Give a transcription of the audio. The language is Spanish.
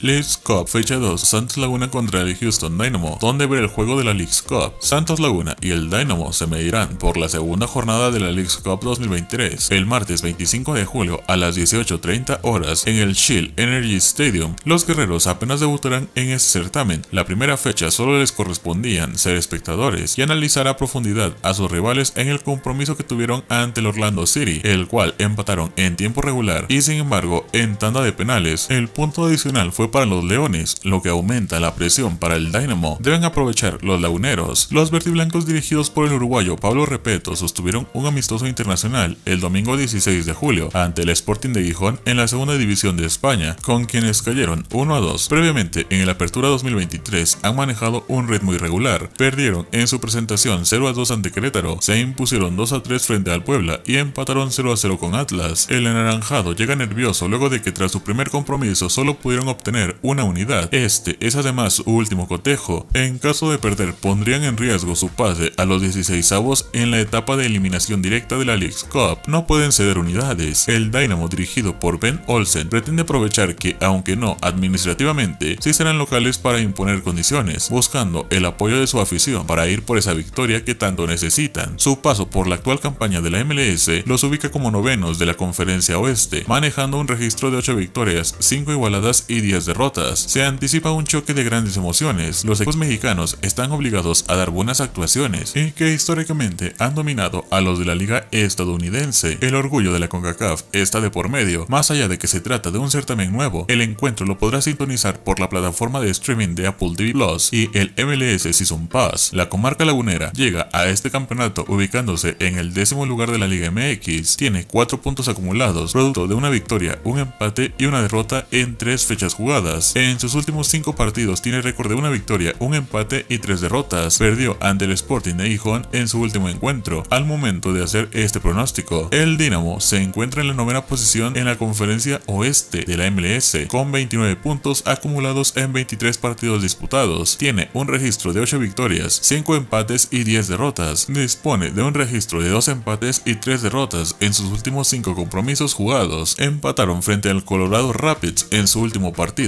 Leagues Cup Fecha 2 Santos Laguna contra el Houston Dynamo, donde ver el juego de la Leagues Cup. Santos Laguna y el Dynamo se medirán por la segunda jornada de la Leagues Cup 2023 el martes 25 de julio a las 18.30 horas en el Shield Energy Stadium. Los guerreros apenas debutarán en este certamen. La primera fecha solo les correspondían ser espectadores y analizar a profundidad a sus rivales en el compromiso que tuvieron ante el Orlando City, el cual empataron en tiempo regular y sin embargo en tanda de penales. El punto adicional fue para los leones, lo que aumenta la presión para el Dynamo, deben aprovechar los laguneros. Los vertiblancos dirigidos por el uruguayo Pablo Repeto sostuvieron un amistoso internacional el domingo 16 de julio ante el Sporting de Gijón en la segunda división de España, con quienes cayeron 1 a 2. Previamente, en el Apertura 2023 han manejado un ritmo irregular, perdieron en su presentación 0 a 2 ante Querétaro, se impusieron 2 a 3 frente al Puebla y empataron 0 a 0 con Atlas. El anaranjado llega nervioso luego de que tras su primer compromiso solo pudieron obtener una unidad. Este es además su último cotejo. En caso de perder, pondrían en riesgo su pase a los 16 avos en la etapa de eliminación directa de la League Cup. No pueden ceder unidades. El Dynamo dirigido por Ben Olsen pretende aprovechar que, aunque no administrativamente, sí serán locales para imponer condiciones, buscando el apoyo de su afición para ir por esa victoria que tanto necesitan. Su paso por la actual campaña de la MLS los ubica como novenos de la conferencia oeste, manejando un registro de 8 victorias, 5 igualadas y 10 derrotas, se anticipa un choque de grandes emociones. Los equipos mexicanos están obligados a dar buenas actuaciones y que históricamente han dominado a los de la liga estadounidense. El orgullo de la CONCACAF está de por medio. Más allá de que se trata de un certamen nuevo, el encuentro lo podrá sintonizar por la plataforma de streaming de Apple TV Plus y el MLS Season Pass. La comarca lagunera llega a este campeonato ubicándose en el décimo lugar de la Liga MX. Tiene cuatro puntos acumulados, producto de una victoria, un empate y una derrota en tres fechas jugadas. En sus últimos 5 partidos tiene récord de una victoria, un empate y tres derrotas. Perdió ante el Sporting de Gijón en su último encuentro. Al momento de hacer este pronóstico, el Dinamo se encuentra en la novena posición en la conferencia oeste de la MLS, con 29 puntos acumulados en 23 partidos disputados. Tiene un registro de 8 victorias, 5 empates y 10 derrotas. Dispone de un registro de 2 empates y 3 derrotas en sus últimos 5 compromisos jugados. Empataron frente al Colorado Rapids en su último partido